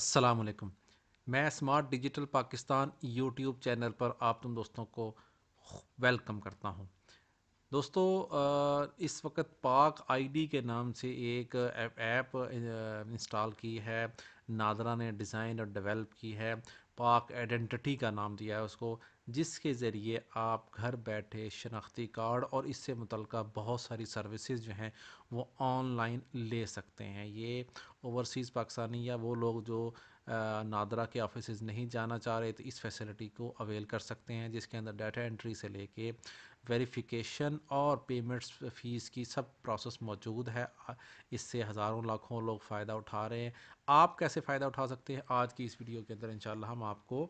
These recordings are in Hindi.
असलकम मैं smart digital Pakistan YouTube channel पर आप तुम दोस्तों को वेलकम करता हूं दोस्तों इस वक्त पाक आईडी के नाम से एक ऐप इंस्टॉल की है नादरा ने डिज़ाइन और डेवलप की है पाक आइडेंटिटी का नाम दिया है उसको जिसके ज़रिए आप घर बैठे शनाख्ती कार्ड और इससे मुतलका बहुत सारी सर्विसेज जो हैं वो ऑनलाइन ले सकते हैं ये ओवरसीज़ पाकिस्तानी या वो लोग जो नादरा के ऑफिस नहीं जाना चाह रहे तो इस फैसिलिटी को अवेल कर सकते हैं जिसके अंदर डाटा एंट्री से लेके वेरिफिकेशन और पेमेंट्स फ़ीस की सब प्रोसेस मौजूद है इससे हज़ारों लाखों लोग फ़ायदा उठा रहे हैं आप कैसे फ़ायदा उठा सकते हैं आज की इस वीडियो के अंदर इन हम आपको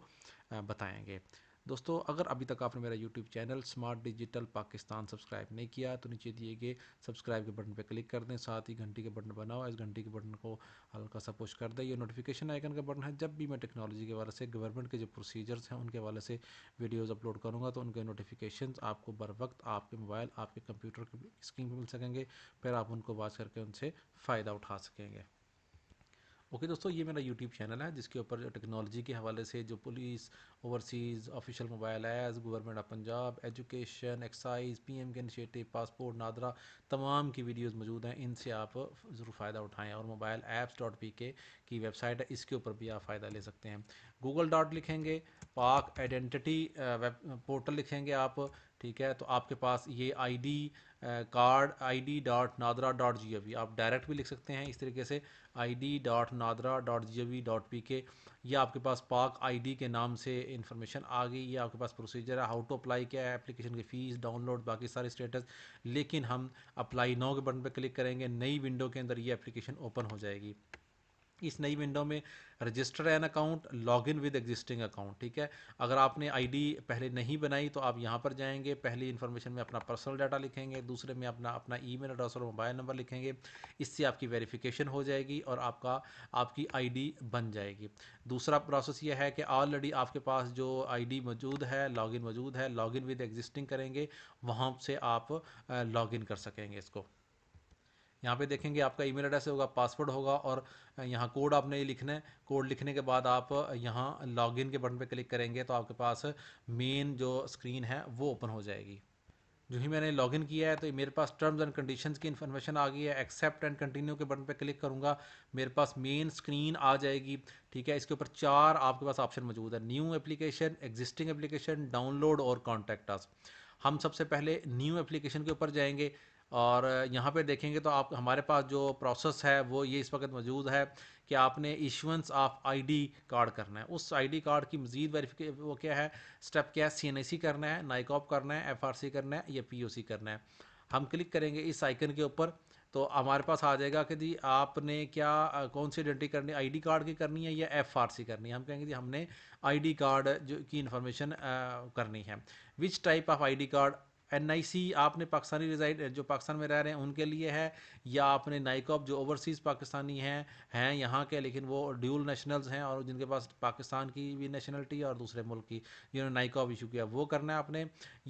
बताएँगे दोस्तों अगर अभी तक आपने मेरा YouTube channel smart digital Pakistan subscribe नहीं किया तो नीचे दिए गए सब्सक्राइब के बटन पर क्लिक कर दें साथ ही घंटी के बटन बनाओ इस घंटी के बटन को हल्का सा पुश कर दें ये नोटिफिकेशन आइकन का बटन है जब भी मैं टेक्नोलॉजी के वाले से गवर्नमेंट के जो प्रोसीजर्स हैं उनके वाले से वीडियोज़ अपलोड करूँगा तो उनके नोटिफिकेशन आपको बर वक्त आपके मोबाइल आपके कंप्यूटर की स्क्रीन पर मिल सकेंगे फिर आप उनको वॉच करके उनसे फ़ायदा उठा सकेंगे ओके दोस्तों ये मेरा यूट्यूब चैनल है जिसके ऊपर टेक्नोलॉजी के हवाले से जो police overseas official mobile app government of Punjab education excise P M के इनिशिएटिव पासपोर्ट नादरा तमाम की वीडियोज़ मौजूद हैं इनसे आप ज़रूर फ़ायदा उठाएँ और मोबाइल ऐप्स डॉट पी के की वेबसाइट है इसके ऊपर भी आप फ़ायदा ले सकते हैं गूगल डॉट लिखेंगे पाक आइडेंटिटी वेब पोर्टल लिखेंगे आप ठीक है तो आपके पास ये ID card I D dot NADRA dot G V आप डायरेक्ट भी लिख सकते हैं इस तरीके से I D dot NADRA dot G V dot P K ये आपके पास पाक आई डी के नाम से इन्फॉर्मेशन आ गई ये आपके पास प्रोसीजर है हाउ टू अप्लाई क्या है एप्लीकेशन की फ़ीस डाउनलोड बाकी सारे स्टेटस लेकिन हम अप्लाई नाउ के बटन पर क्लिक करेंगे नई विंडो के अंदर ये एप्लीकेशन ओपन हो जाएगी इस नई विंडो में register an account log in with existing account ठीक है अगर आपने आईडी पहले नहीं बनाई तो आप यहाँ पर जाएंगे पहली इन्फॉर्मेशन में अपना पर्सनल डाटा लिखेंगे दूसरे में अपना अपना ईमेल एड्रेस और मोबाइल नंबर लिखेंगे इससे आपकी वेरिफिकेशन हो जाएगी और आपका आपकी आई बन जाएगी दूसरा प्रोसेस ये है कि ऑलरेडी आपके पास जो आई मौजूद है लॉगिन मौजूद है लॉगिन विद एग्जिस्टिंग करेंगे वहाँ से आप लॉग कर सकेंगे इसको यहाँ पे देखेंगे आपका ईमेल एड्रेस होगा पासवर्ड होगा और यहाँ कोड आपने लिखना है कोड लिखने के बाद आप यहाँ लॉगिन के बटन पे क्लिक करेंगे तो आपके पास मेन जो स्क्रीन है वो ओपन हो जाएगी जो ही मैंने लॉगिन किया है तो मेरे पास टर्म्स एंड कंडीशंस की इन्फॉर्मेशन आ गई है एक्सेप्ट एंड कंटिन्यू के बटन पे क्लिक करूँगा मेरे पास मेन स्क्रीन आ जाएगी ठीक है इसके ऊपर चार आपके पास ऑप्शन मौजूद है new application existing application download और कॉन्टैक्ट हम सबसे पहले न्यू एप्लीकेशन के ऊपर जाएंगे और यहाँ पे देखेंगे तो आप हमारे पास जो प्रोसेस है वो ये इस वक्त मौजूद है कि आपने इशुंस ऑफ आईडी कार्ड करना है उस आईडी कार्ड की मजीद वेरीफिक वो क्या है स्टेप क्या है सी करना है नाइकॉप करना है एफआरसी करना है या पीओसी करना है हम क्लिक करेंगे इस आइकन के ऊपर तो हमारे पास आ जाएगा कि जी आपने क्या कौन सी आइडेंटी करनी डी कार्ड की करनी है या एफ आर सी करनी है हम कहेंगे जी हमने डी कार्ड जो की इन्फॉर्मेशन करनी है which type of D card an आपने पाकिस्तानी रिजाइड जो पाकिस्तान में रह रहे हैं उनके लिए है या आपने नाइकॉप जो ओवरसीज़ पाकिस्तानी हैं हैं यहाँ के लेकिन वो ड्यूल नेशनल्स हैं और जिनके पास पाकिस्तान की भी नेशनलिटी और दूसरे मुल्क की जिन्होंने नाइकॉप इशू किया वो करना है आपने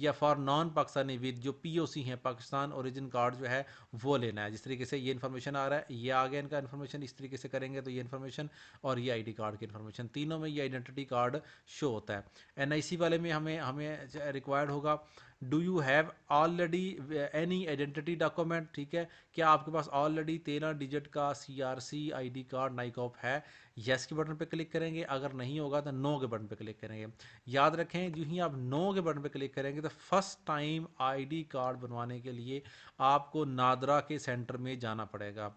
या फॉर नॉन पाकिस्तानी विद जो पी ओ सी हैं पाकिस्तान औरिजिन कार्ड जो है वो लेना है जिस तरीके से ये इन्फॉर्मेशन आ रहा है ये आ गया इनका इन्फॉर्मेशन इस तरीके से करेंगे तो ये इन्फॉर्मेशन और ये डी कार्ड की इन्फॉर्मेशन तीनों में ये आइडेंटिटी कार्ड शो होता है सी वाले में हमें हमें रिक्वायर्ड होगा do you have already any identity document ठीक है क्या आपके पास ऑलरेडी तेरह डिजिट का C R C I D card NICOP है येस yes के बटन पर क्लिक करेंगे अगर नहीं होगा तो नो के बटन पर क्लिक करेंगे याद रखें जो ही आप नो के बटन पर क्लिक करेंगे तो फर्स्ट टाइम आईडी कार्ड बनवाने के लिए आपको नादरा के सेंटर में जाना पड़ेगा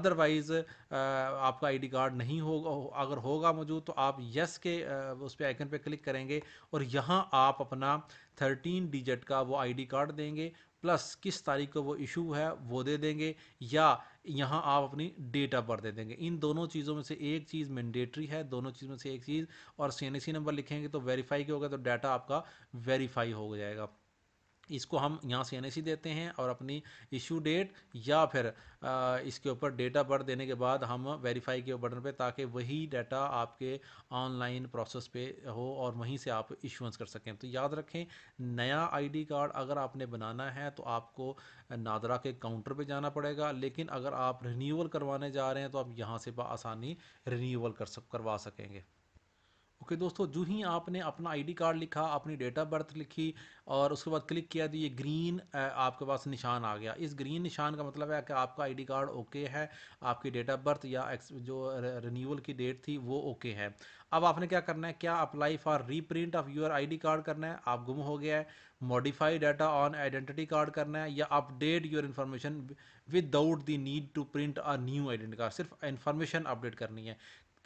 अदरवाइज़ uh, आपका आईडी कार्ड नहीं होगा अगर होगा मौजूद तो आप यस yes के uh, उस पर आइकन पर क्लिक करेंगे और यहाँ आप अपना थर्टीन डिजिट का वो आईडी कार्ड देंगे प्लस किस तारीख को वो इशू है वो दे देंगे या यहाँ आप अपनी डेट ऑफ बर्थ दे देंगे इन दोनों चीज़ों में से एक चीज़ मैंडेटरी है दोनों चीज़ में से एक चीज़ और सी नंबर लिखेंगे तो वेरीफाई के होगा तो डाटा आपका वेरीफाई हो जाएगा इसको हम यहाँ से एन देते हैं और अपनी इशू डेट या फिर इसके ऊपर डेटा बर्थ देने के बाद हम वेरीफाई के बटन पे ताकि वही डाटा आपके ऑनलाइन प्रोसेस पे हो और वहीं से आप इशूंस कर सकें तो याद रखें नया आईडी कार्ड अगर आपने बनाना है तो आपको नादरा के काउंटर पे जाना पड़ेगा लेकिन अगर आप रिन्यूअल करवाने जा रहे हैं तो आप यहाँ से आसानी रिन्यूअल कर सक करवा सकेंगे ओके okay, दोस्तों जो ही आपने अपना आईडी कार्ड लिखा अपनी डेट ऑफ बर्थ लिखी और उसके बाद क्लिक किया तो ये ग्रीन आपके पास निशान आ गया इस ग्रीन निशान का मतलब है कि आपका आईडी कार्ड ओके है आपकी डेट ऑफ बर्थ या जो रिन्यूअल की डेट थी वो ओके है अब आपने क्या करना है क्या apply for reprint of your I card करना है आप गुम हो गया है modify data on identity card करना है या update your information without the need to print a new identity card सिर्फ इन्फॉर्मेशन अपडेट करनी है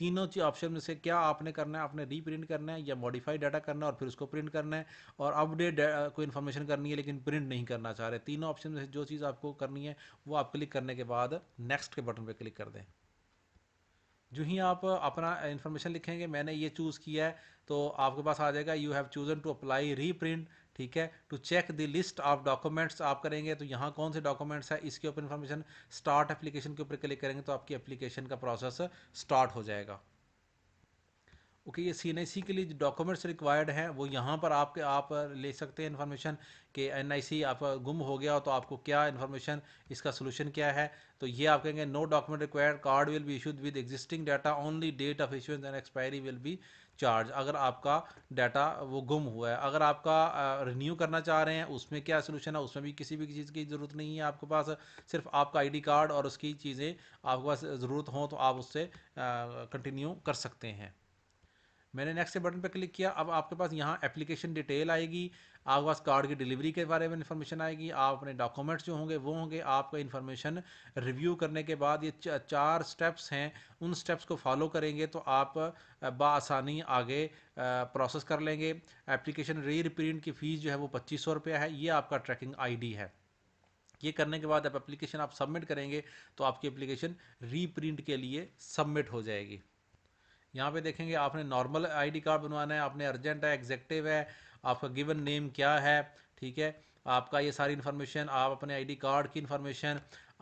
तीनों ऑप्शन में से क्या आपने करना है आपने रीप्रिंट करना है या मॉडिफाइड डाटा करना है और फिर उसको प्रिंट करना है और अपडेट कोई इन्फॉर्मेशन करनी है लेकिन प्रिंट नहीं करना चाह रहे तीनों ऑप्शन में से जो चीज़ आपको करनी है वो आप क्लिक करने के बाद नेक्स्ट के बटन पर क्लिक कर दें जो ही आप अपना इन्फॉर्मेशन लिखेंगे मैंने ये चूज़ किया है तो आपके पास आ जाएगा you have chosen to apply reprint ठीक है to check the list of documents आप करेंगे तो यहाँ कौन से डॉक्यूमेंट्स है इसके ऊपर इन्फॉर्मेशन स्टार्ट एप्लीकेशन के ऊपर क्लिक करेंगे तो आपकी एप्लीकेशन का प्रोसेस स्टार्ट हो जाएगा ओके ये सी के लिए डॉक्यूमेंट्स रिक्वायर्ड हैं वो यहाँ पर आपके आप ले सकते हैं इन्फॉर्मेशन कि एन आप गुम हो गया हो तो आपको क्या इन्फॉर्मेशन इसका सोल्यूशन क्या है तो ये आप कहेंगे no document required card will be issued with existing data only date of issuance and expiry will be charge अगर आपका डाटा वो गुम हुआ है अगर आपका रिन्यू करना चाह रहे हैं उसमें क्या सोल्यूशन है उसमें भी किसी भी चीज़ की ज़रूरत नहीं है आपके पास सिर्फ आपका आईडी कार्ड और उसकी चीज़ें आपके पास ज़रूरत हों तो आप उससे कंटिन्यू कर सकते हैं मैंने नेक्स्ट बटन पर क्लिक किया अब आपके पास यहाँ एप्लीकेशन डिटेल आएगी आपके पास कार्ड की डिलीवरी के बारे में इन्फॉर्मेशन आएगी आप अपने डॉक्यूमेंट्स जो होंगे वो होंगे आपका इन्फॉर्मेशन रिव्यू करने के बाद ये चार स्टेप्स हैं उन स्टेप्स को फॉलो करेंगे तो आप बसानी आगे प्रोसेस कर लेंगे एप्लीकेशन री रिप्रिंट की फ़ीस जो है वो पच्चीस सौ रुपया है ये आपका ट्रैकिंग आई है ये करने के बाद आप एप्लीकेशन आप सबमिट करेंगे तो आपकी एप्लीकेशन रीप्रिंट के लिए सबमिट हो जाएगी यहाँ पे देखेंगे आपने नॉर्मल आईडी कार्ड बनवाना है आपने अर्जेंट है एग्जेक्टिव है आपका गिवन नेम क्या है ठीक है आपका ये सारी इन्फॉर्मेशन आप अपने आईडी कार्ड की इन्फॉर्मेशन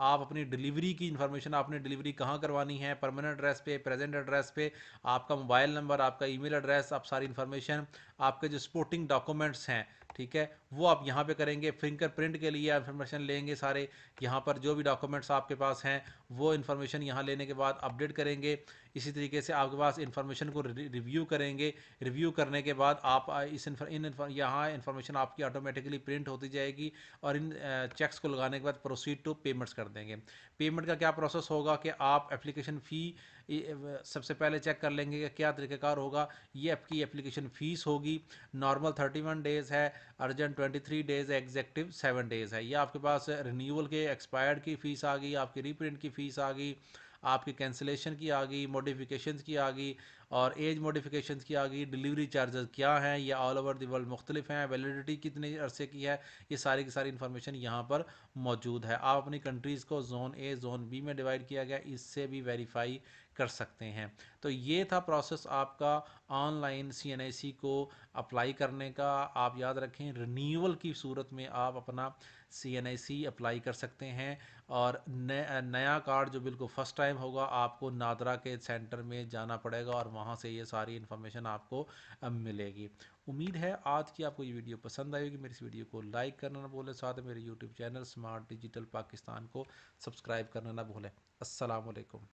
आप अपनी डिलीवरी की इन्फॉर्मेशन आपने डिलीवरी कहाँ करवानी है परमानेंट एड्रेस पे प्रेजेंट एड्रेस पे आपका मोबाइल नंबर आपका ईमेल एड्रेस आप सारी इन्फॉर्मेशन आपके जो स्पोर्टिंग डॉक्यूमेंट्स हैं ठीक है वो आप यहाँ पे करेंगे फिंगरप्रिंट के लिए इन्फॉर्मेशन लेंगे सारे यहाँ पर जो भी डॉक्यूमेंट्स आपके पास हैं वो इन्फॉर्मेशन यहाँ लेने के बाद अपडेट करेंगे इसी तरीके से आपके पास इन्फॉर्मेशन को रिव्यू करेंगे रिव्यू करने के बाद आप इस इन यहाँ इन्फॉर्मेशन आपकी ऑटोमेटिकली प्रिंट होती जाएगी और इन चेक्स को लगाने के बाद प्रोसीड टू पेमेंट्स कर देंगे पेमेंट का क्या प्रोसेस होगा कि आप एप्लीकेशन फ़ी सबसे पहले चेक कर लेंगे कि क्या तरीकेकार होगा ये आपकी एप्लीकेशन फ़ीस होगी नॉर्मल थर्टी वन डेज़ है अर्जेंट ट्वेंटी थ्री डेज़ है एग्जेक्टिव सेवन डेज़ है ये आपके पास रिन्यूअल के एक्सपायर्ड की फ़ीस आ गई आपकी रीप्रिंट की फ़ीस आ गई आपकी कैंसिलेशन की आ गई मोडिफिकेशन की आ गई और एज मोडिफिकेशन की आ गई डिलीवरी चार्जेस क्या हैं या ऑल ओवर दी वर्ल्ड मुख्तलिफ हैं वैलिडिटी कितने अरसे की है ये सारी की सारी इन्फॉर्मेशन यहाँ पर मौजूद है आप अपनी कंट्रीज़ को जोन ए जोन बी में डिवाइड किया गया इससे भी वेरीफाई कर सकते हैं तो ये था प्रोसेस आपका ऑनलाइन सी को अप्लाई करने का आप याद रखें रिन्यूअल की सूरत में आप अपना सी एन आई सी अप्लाई कर सकते हैं और नया नया कार्ड जो बिल्कुल फ़र्स्ट टाइम होगा आपको नादरा के सेंटर में जाना पड़ेगा और वहाँ से ये सारी इन्फॉर्मेशन आपको मिलेगी उम्मीद है आज की आपको ये वीडियो पसंद आएगी मेरी इस वीडियो को लाइक करना ना भूलें साथ मेरे YouTube channel smart digital Pakistan को सब्सक्राइब करना ना भूलें असलकम